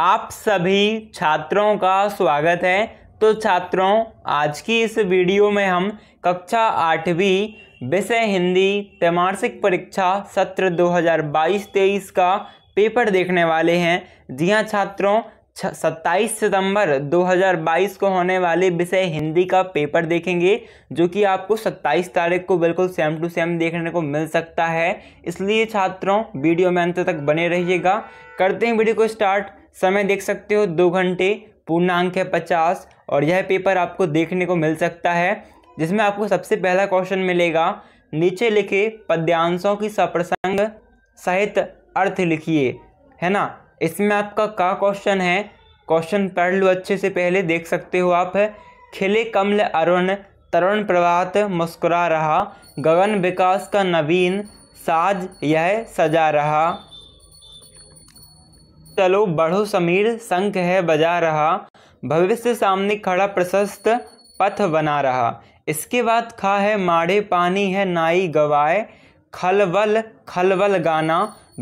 आप सभी छात्रों का स्वागत है तो छात्रों आज की इस वीडियो में हम कक्षा आठवीं विषय हिंदी त्रैमासिक परीक्षा सत्र 2022-23 का पेपर देखने वाले हैं जी हाँ छात्रों सत्ताईस सितंबर 2022 को होने वाले विषय हिंदी का पेपर देखेंगे जो कि आपको 27 तारीख को बिल्कुल सेम टू सेम देखने को मिल सकता है इसलिए छात्रों वीडियो में अंत तक बने रहिएगा करते हैं वीडियो को स्टार्ट समय देख सकते हो दो घंटे पूर्णांक है पचास और यह पेपर आपको देखने को मिल सकता है जिसमें आपको सबसे पहला क्वेश्चन मिलेगा नीचे लिखे पद्यांशों की सप्रसंग सहित अर्थ लिखिए है ना इसमें आपका का क्वेश्चन है क्वेश्चन पढ़ लो अच्छे से पहले देख सकते हो आप खिले कमल अरुण तरुण प्रभात मुस्कुरा रहा गगन विकास का नवीन साज यह सजा रहा चलो बढ़ो समीर संख है बजा रहा भविष्य सामने खड़ा प्रशस्त पथ बना रहा इसके बाद खा है माढ़े पानी है नाई गवाए खलवल खलवल गाना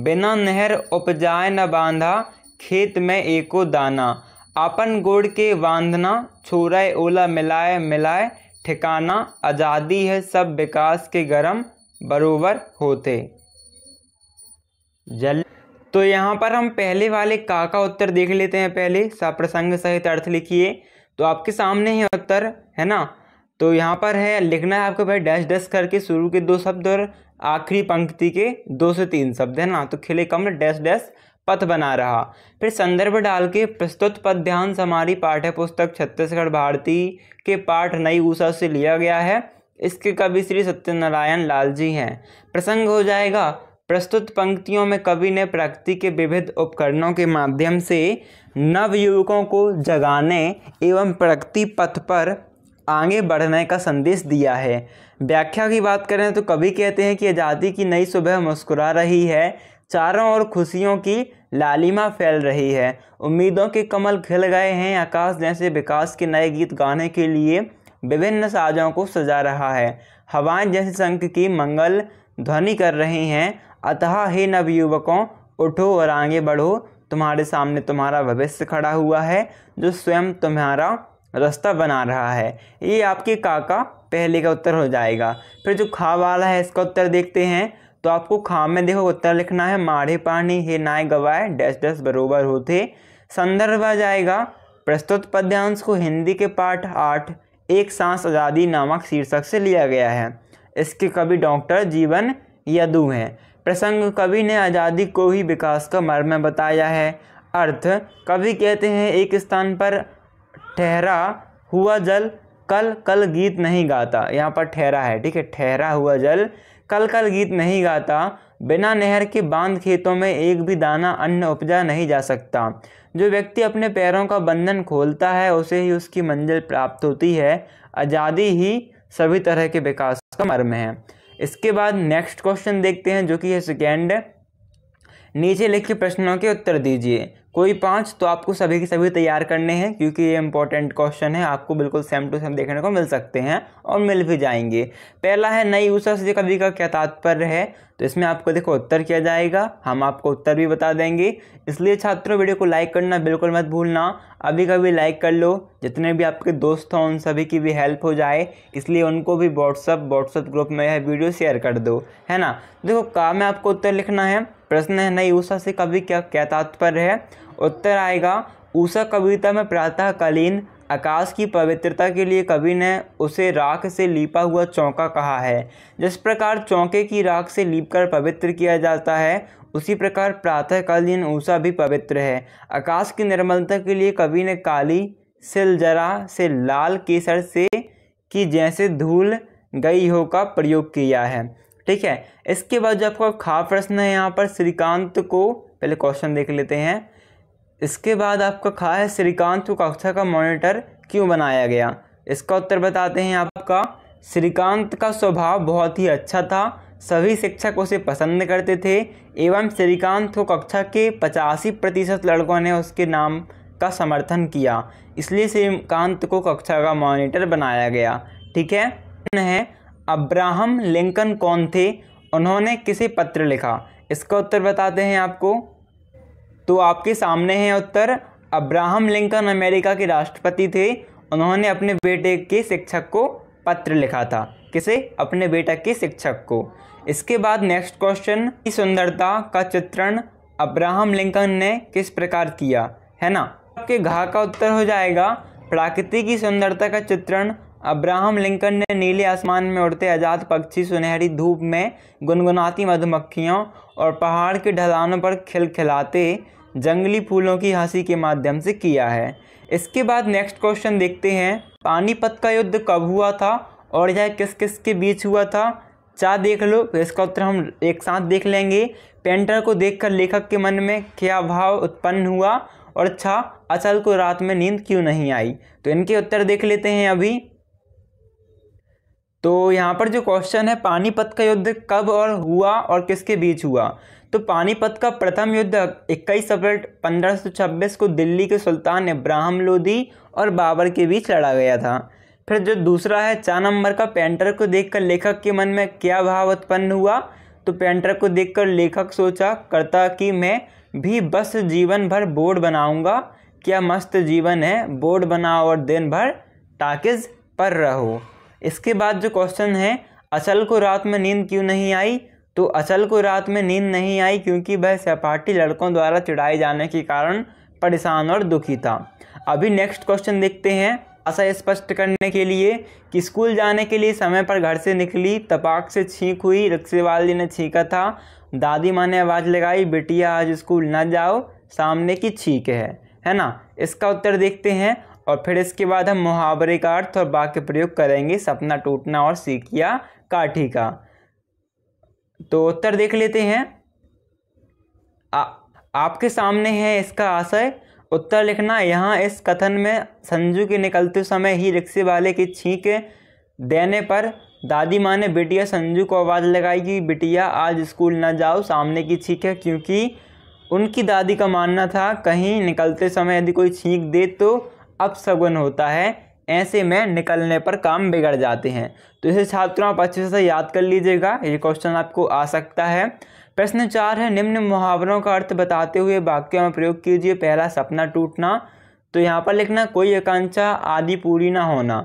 बिना नहर उपजाए न बांधा खेत में एको दाना आपन गोड़ के बांधना छोरा ओला मिलाए मिलाए ठिकाना आज़ादी है सब विकास के गरम बरोबर होते जल तो यहाँ पर हम पहले वाले का का उत्तर देख लेते हैं पहले सप्रसंग सहित अर्थ लिखिए तो आपके सामने है उत्तर है ना तो यहाँ पर है लिखना है आपको भाई डैश डैश करके शुरू के दो शब्द और आखिरी पंक्ति के दो से तीन शब्द है ना तो खिले कमल डैश डैश पथ बना रहा फिर संदर्भ डाल के प्रस्तुत पद्यांश हमारी पाठ्य पुस्तक छत्तीसगढ़ भारती के पाठ नई ऊषा से लिया गया है इसके कवि श्री सत्यनारायण लाल जी हैं प्रसंग हो जाएगा प्रस्तुत पंक्तियों में कवि ने प्रकृति के विविध उपकरणों के माध्यम से नवयुवकों को जगाने एवं प्रकृति पथ पर आगे बढ़ने का संदेश दिया है व्याख्या की बात करें तो कवि कहते हैं कि आज़ादी की नई सुबह मुस्कुरा रही है चारों ओर खुशियों की लालिमा फैल रही है उम्मीदों के कमल खिल गए हैं आकाश जैसे विकास के नए गीत गाने के लिए विभिन्न साजों को सजा रहा है हवाएं जैसे शंख की मंगल ध्वनि कर रही हैं अतः हे नवयुवकों उठो और आगे बढ़ो तुम्हारे सामने तुम्हारा भविष्य खड़ा हुआ है जो स्वयं तुम्हारा रास्ता बना रहा है ये आपके काका पहले का उत्तर हो जाएगा फिर जो खा वाला है इसका उत्तर देखते हैं तो आपको खा में देखो उत्तर लिखना है माढ़े पानी हे नाय गवाए डैश डैश बरोबर होते संदर्भ आ जाएगा प्रस्तुत पद्यांश को हिंदी के पाठ आठ एक सांस आज़ादी नामक शीर्षक से लिया गया है इसके कवि डॉक्टर जीवन यदु हैं प्रसंग कवि ने आज़ादी को ही विकास का मर्म बताया है अर्थ कवि कहते हैं एक स्थान पर ठहरा हुआ जल कल कल गीत नहीं गाता यहाँ पर ठहरा है ठीक है ठहरा हुआ जल कल कल गीत नहीं गाता बिना नहर के बांध खेतों में एक भी दाना अन्न उपजा नहीं जा सकता जो व्यक्ति अपने पैरों का बंधन खोलता है उसे ही उसकी मंजिल प्राप्त होती है आज़ादी ही सभी तरह के विकास का मर्म है इसके बाद नेक्स्ट क्वेश्चन देखते हैं जो कि है सेकेंड नीचे लिखे प्रश्नों के उत्तर दीजिए कोई पाँच तो आपको सभी के सभी तैयार करने हैं क्योंकि ये इंपॉर्टेंट क्वेश्चन है आपको बिल्कुल सेम टू सेम देखने को मिल सकते हैं और मिल भी जाएंगे पहला है नई ऊषा से कवि का क्या तात्पर्य है तो इसमें आपको देखो उत्तर किया जाएगा हम आपको उत्तर भी बता देंगे इसलिए छात्रों वीडियो को लाइक करना बिल्कुल मत भूलना अभी कभी लाइक कर लो जितने भी आपके दोस्त हों उन सभी की भी हेल्प हो जाए इसलिए उनको भी व्हाट्सअप व्हाट्सअप ग्रुप में यह वीडियो शेयर कर दो है ना देखो कहा में आपको उत्तर लिखना है प्रश्न है नई ऊषा से कभी क्या क्या तात्पर्य है उत्तर आएगा ऊषा कविता में प्रातःकालीन आकाश की पवित्रता के लिए कवि ने उसे राख से लीपा हुआ चौका कहा है जिस प्रकार चौंके की राख से लीप कर पवित्र किया जाता है उसी प्रकार प्रातःकालीन ऊषा भी पवित्र है आकाश की निर्मलता के लिए कवि ने काली सिल जरा से लाल केसर से कि जैसे धूल गई हो का प्रयोग किया है ठीक है इसके बाद जो आपका खा प्रश्न है यहाँ पर श्रीकांत को पहले क्वेश्चन देख लेते हैं इसके बाद आपका खा है श्रीकांत को कक्षा का मॉनिटर क्यों बनाया गया इसका उत्तर बताते हैं आपका श्रीकांत का स्वभाव बहुत ही अच्छा था सभी शिक्षक उसे पसंद करते थे एवं श्रीकांत को कक्षा के पचासी प्रतिशत लड़कों ने उसके नाम का समर्थन किया इसलिए श्रीकांत को कक्षा का मॉनिटर बनाया गया ठीक है है अब्राहम लिंकन कौन थे उन्होंने किसे पत्र लिखा इसका उत्तर बताते हैं आपको तो आपके सामने है उत्तर अब्राहम लिंकन अमेरिका के राष्ट्रपति थे उन्होंने अपने बेटे के शिक्षक को पत्र लिखा था किसे अपने बेटा के शिक्षक को इसके बाद नेक्स्ट क्वेश्चन की सुंदरता का चित्रण अब्राहम लिंकन ने किस प्रकार किया है ना आपके घा का उत्तर हो जाएगा प्राकृतिक की सुंदरता का चित्रण अब्राहम लिंकन ने नीले आसमान में उड़ते आज़ाद पक्षी सुनहरी धूप में गुनगुनाती मधुमक्खियों और पहाड़ के ढलानों पर खिलखिलाते जंगली फूलों की हंसी के माध्यम से किया है इसके बाद नेक्स्ट क्वेश्चन देखते हैं पानीपत का युद्ध कब हुआ था और यह किस किस के बीच हुआ था चाह देख लो तो इसका उत्तर हम एक साथ देख लेंगे पेंटर को देखकर लेखक के मन में क्या भाव उत्पन्न हुआ और छा अचल को रात में नींद क्यों नहीं आई तो इनके उत्तर देख लेते हैं अभी तो यहाँ पर जो क्वेश्चन है पानीपत का युद्ध कब और हुआ और किसके बीच हुआ तो पानीपत का प्रथम युद्ध 21 अप्रैल पंद्रह को दिल्ली के सुल्तान इब्राहम लोधी और बाबर के बीच लड़ा गया था फिर जो दूसरा है चार नंबर का पेंटर को देखकर लेखक के मन में क्या भाव उत्पन्न हुआ तो पेंटर को देखकर लेखक सोचा करता कि मैं भी बस जीवन भर बोर्ड बनाऊंगा क्या मस्त जीवन है बोर्ड बनाओ और दिन भर टाकिज पर रहो इसके बाद जो क्वेश्चन है अचल को रात में नींद क्यों नहीं आई तो असल को रात में नींद नहीं आई क्योंकि वह सहपाठी लड़कों द्वारा चिढ़ाए जाने के कारण परेशान और दुखी था अभी नेक्स्ट क्वेश्चन देखते हैं आशा स्पष्ट करने के लिए कि स्कूल जाने के लिए समय पर घर से निकली तपाक से छींक हुई रिक्शे वाली ने छींका था दादी माँ ने आवाज़ लगाई बेटिया आज स्कूल ना जाओ सामने की छींक है है ना इसका उत्तर देखते हैं और फिर इसके बाद हम मुहावरे का अर्थ और वाक्य प्रयोग करेंगे सपना टूटना और सीखिया काठी का तो उत्तर देख लेते हैं आ, आपके सामने है इसका आशय उत्तर लिखना यहाँ इस कथन में संजू के निकलते समय ही रिक्शे वाले की छींक देने पर दादी माँ ने बिटिया संजू को आवाज़ लगाई कि बिटिया आज स्कूल ना जाओ सामने की छींक है क्योंकि उनकी दादी का मानना था कहीं निकलते समय यदि कोई छींक दे तो अपसगुन होता है ऐसे में निकलने पर काम बिगड़ जाते हैं तो इसे छात्रों आप अच्छे से याद कर लीजिएगा ये क्वेश्चन आपको आ सकता है प्रश्न चार है निम्न मुहावरों का अर्थ बताते हुए वाक्यों में प्रयोग कीजिए पहला सपना टूटना तो यहाँ पर लिखना कोई आकांक्षा आदि पूरी ना होना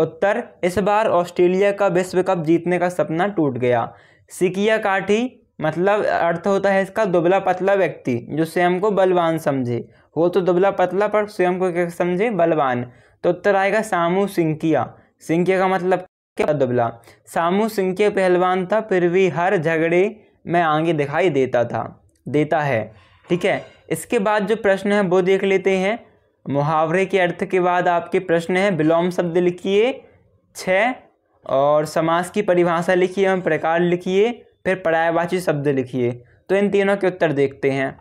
उत्तर इस बार ऑस्ट्रेलिया का विश्व कप जीतने का सपना टूट गया सिकिया काठी मतलब अर्थ होता है इसका दुबला पतला व्यक्ति जो स्वयं को बलवान समझे वो तो दुबला पतला पर स्वयं को क्या समझे बलवान तो उत्तर आएगा सामू सिंकिया सिंकिया का मतलब क्या दबला सामू सिंकिया पहलवान था फिर भी हर झगड़े में आगे दिखाई देता था देता है ठीक है इसके बाद जो प्रश्न है वो देख लेते हैं मुहावरे के अर्थ के बाद आपके प्रश्न है विलोम शब्द लिखिए छः और समास की परिभाषा लिखिए एवं प्रकार लिखिए फिर पर्यायवाची शब्द लिखिए तो इन तीनों के उत्तर देखते हैं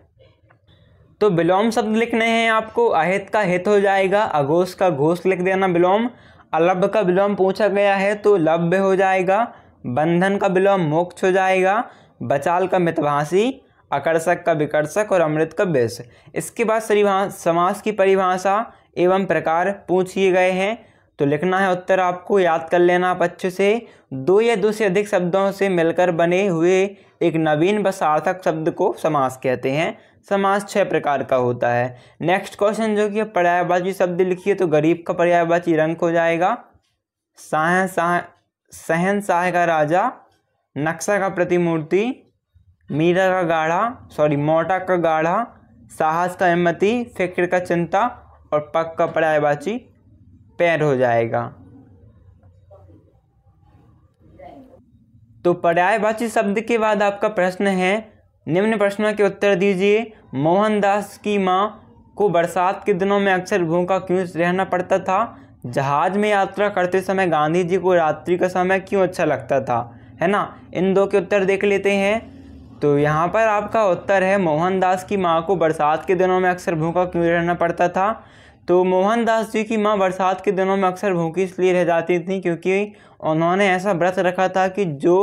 तो बिलोम शब्द लिखने हैं आपको अहित का हित हो जाएगा अघोष का घोष लिख देना बिलोम अलभ का विलोम पूछा गया है तो लभ्य हो जाएगा बंधन का विलोम मोक्ष हो जाएगा बचाल का मितभाषी आकर्षक का विकर्षक और अमृत का विष इसके बाद समास की परिभाषा एवं प्रकार पूछिए गए हैं तो लिखना है उत्तर आपको याद कर लेना आप अच्छे से दो या दो से अधिक शब्दों से मिलकर बने हुए एक नवीन व सार्थक शब्द को समास कहते हैं समास छह प्रकार का होता है नेक्स्ट क्वेश्चन जो कि पर्यायवाची शब्द लिखिए तो गरीब का पर्यायवाची रंग हो जाएगा साह साह सहन शाह का राजा नक्शा का प्रतिमूर्ति मीरा का गाढ़ा सॉरी मोटा का गाढ़ा साहस का अहमति फिक्र का चिंता और पक का पर्यायवाची पैर हो जाएगा तो पर्यायवाची शब्द के बाद आपका प्रश्न है निम्न प्रश्नों के उत्तर दीजिए मोहनदास की माँ को बरसात के दिनों में अक्सर भूखा क्यों रहना पड़ता था जहाज़ में यात्रा करते समय गांधी जी को रात्रि का समय क्यों अच्छा लगता था है ना इन दो के उत्तर देख लेते हैं तो यहाँ पर आपका उत्तर है मोहनदास की माँ को बरसात के दिनों में अक्सर भूखा क्यों रहना पड़ता था तो मोहनदास जी की माँ बरसात के दिनों में अक्सर भूखी इसलिए रह जाती थी क्योंकि उन्होंने ऐसा व्रत रखा था कि जो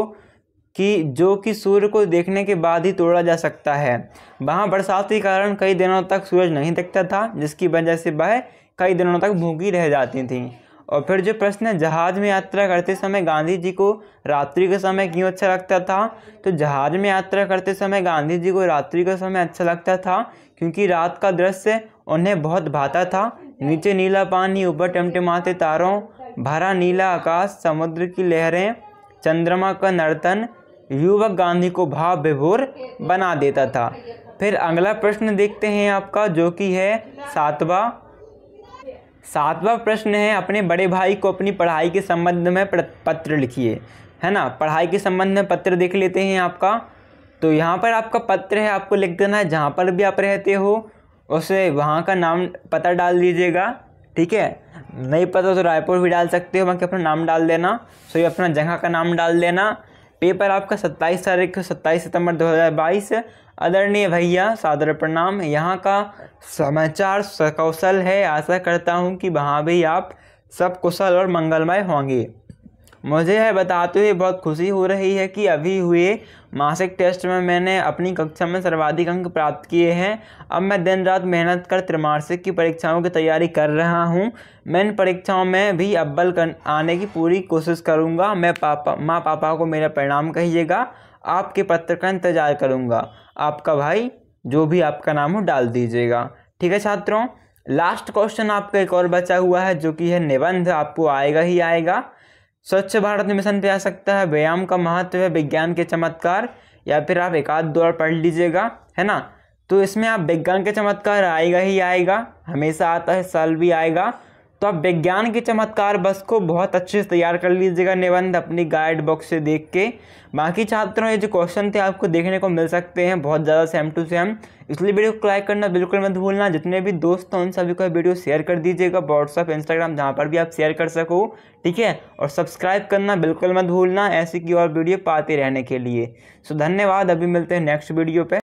कि जो कि सूर्य को देखने के बाद ही तोड़ा जा सकता है वहाँ बरसात के कारण कई दिनों तक सूरज नहीं दिखता था जिसकी वजह से वह कई दिनों तक भूखी रह जाती थी और फिर जो प्रश्न है जहाज़ में यात्रा करते समय गांधी जी को रात्रि का समय क्यों अच्छा लगता था तो जहाज़ में यात्रा करते समय गांधी जी को रात्रि का समय अच्छा लगता था क्योंकि रात का दृश्य उन्हें बहुत भाता था नीचे नीला पानी ऊपर टमटमाते तारों भरा नीला आकाश समुद्र की लहरें चंद्रमा का नर्तन युवक गांधी को भाव विभोर बना देता था फिर अगला प्रश्न देखते हैं आपका जो कि है सातवा सातवा प्रश्न है अपने बड़े भाई को अपनी पढ़ाई के संबंध में पत्र लिखिए है ना पढ़ाई के संबंध में पत्र देख लेते हैं आपका तो यहाँ पर आपका पत्र है आपको लिख देना है जहाँ पर भी आप रहते हो उसे वहाँ का नाम पता डाल दीजिएगा ठीक है नहीं पता तो रायपुर भी डाल सकते हो बाकी अपना नाम डाल देना सो ये अपना जगह का नाम डाल देना पेपर आपका सत्ताईस तारीख को सत्ताईस सितंबर 2022 आदरणीय भैया सादर प्रणाम यहाँ का समाचार सकौशल है आशा करता हूँ कि वहाँ भी आप सब कुशल और मंगलमय होंगे मुझे यह बताते हुए बहुत खुशी हो रही है कि अभी हुए मासिक टेस्ट में मैंने अपनी कक्षा में सर्वाधिक अंक प्राप्त किए हैं अब मैं दिन रात मेहनत कर त्रिमासिक की परीक्षाओं की तैयारी कर रहा हूँ मैं इन परीक्षाओं में भी अव्वल कर आने की पूरी कोशिश करूँगा मैं पापा माँ पापा को मेरा परिणाम कहिएगा आपके पत्र का इंतज़ार करूँगा आपका भाई जो भी आपका नाम हो डाल दीजिएगा ठीक है छात्रों लास्ट क्वेश्चन आपका एक और बचा हुआ है जो कि है निबंध आपको आएगा ही आएगा स्वच्छ भारत मिशन पे आ सकता है व्यायाम का महत्व है विज्ञान के चमत्कार या फिर आप एक आध दौड़ पढ़ लीजिएगा है ना तो इसमें आप विज्ञान के चमत्कार आएगा ही आएगा हमेशा आता है साल भी आएगा तो आप विज्ञान के चमत्कार बस को बहुत अच्छे से तैयार कर लीजिएगा निबंध अपनी गाइड बुक से देख के बाकी छात्रों ये जो क्वेश्चन थे आपको देखने को मिल सकते हैं बहुत ज़्यादा सेम टू सेम इसलिए वीडियो को लाइक करना बिल्कुल मत भूलना जितने भी दोस्त हैं उन सभी को वीडियो शेयर कर दीजिएगा व्हाट्सअप इंस्टाग्राम जहाँ पर भी आप शेयर कर सको ठीक है और सब्सक्राइब करना बिल्कुल मत भूलना ऐसी की और वीडियो पाते रहने के लिए सो धन्यवाद अभी मिलते हैं नेक्स्ट वीडियो पर